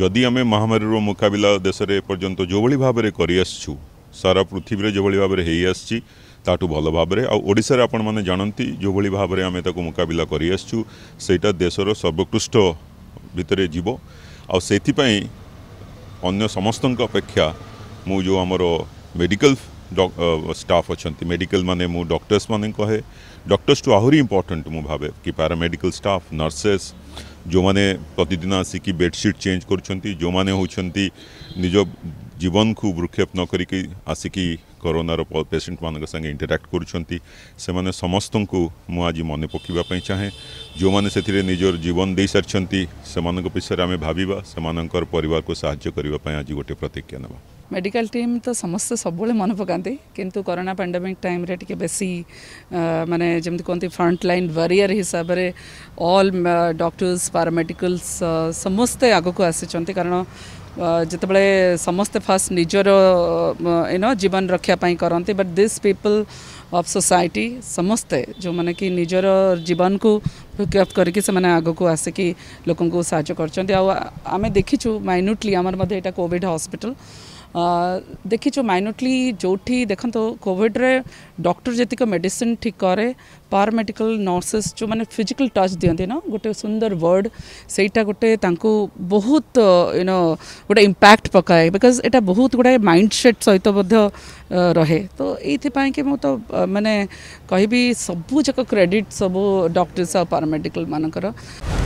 जदि आम महामारी मुकबिला देश में एपर्त जो भाव में कर सारा पृथ्वी जो भाव में हो आसू भल भाव में आशार आपण मैंने जानती जो भाव में आम मुकबिला करसा देशर सर्वोत्कृष्ट भितर जीव आई अन्न समस्त अपेक्षा मुझे आम मेडिकल स्टाफ अच्छा मेडिकल माने मु डक्टर्स माने कहे डक्टर्स टू तो आहरी इम्पोर्टाट मुझे भावे कि पारा मेडिकल स्टाफ नर्सेस जो मैंने प्रतिदिन आसिक बेडसीट चेंज जो मैंने निज जीवन को वृक्षेप न कर आसिकी कोरोनार पेसेंट मान संगे इंटराक्ट कर समस्त को मुझे मन पकवाप चाहे जो मैंने से निजर जीवन दे सारी से विषय आम भाव से पर साय करने आज गोटे प्रतिज्ञा ना मेडिकल टीम तो समस्त सब मन पका किंतु कोरोना पैंडमिक टाइम रे टिके बेसी जमी कहते फ्रंट लाइन वारीयर हिसाब से अल डॉक्टर्स पारामेडिकल्स समस्ते आगक आसी कारण जितेबले समस्ते फास्ट निजर यू जीवन रक्षापी करते but this people of society समस्ते जो मैंने कि निजर जीवन को पिकअप करके आगक आसिकी लोक साहय कर देखीचु माइन्यूटली आम यहाँ कॉविड हस्पिटाल देखीचु माइनोटली जो भी देखो कॉविड्रे डक्टर जीत मेडिसीन ठीक कै पारामेडिकल नर्सेस जो मैंने फिजिकल टच दिखते ना गोटे सुंदर वर्ड से गोटे बहुत यू नो गोटे इंपैक्ट पकाए बिकज एटा बहुत गुड़ाए माइंड सेट सहित रहे तो यहीपाई कि मुझे मैंने कह सबूक क्रेडिट सब डक्टर्स और पारामेडिकल मानकर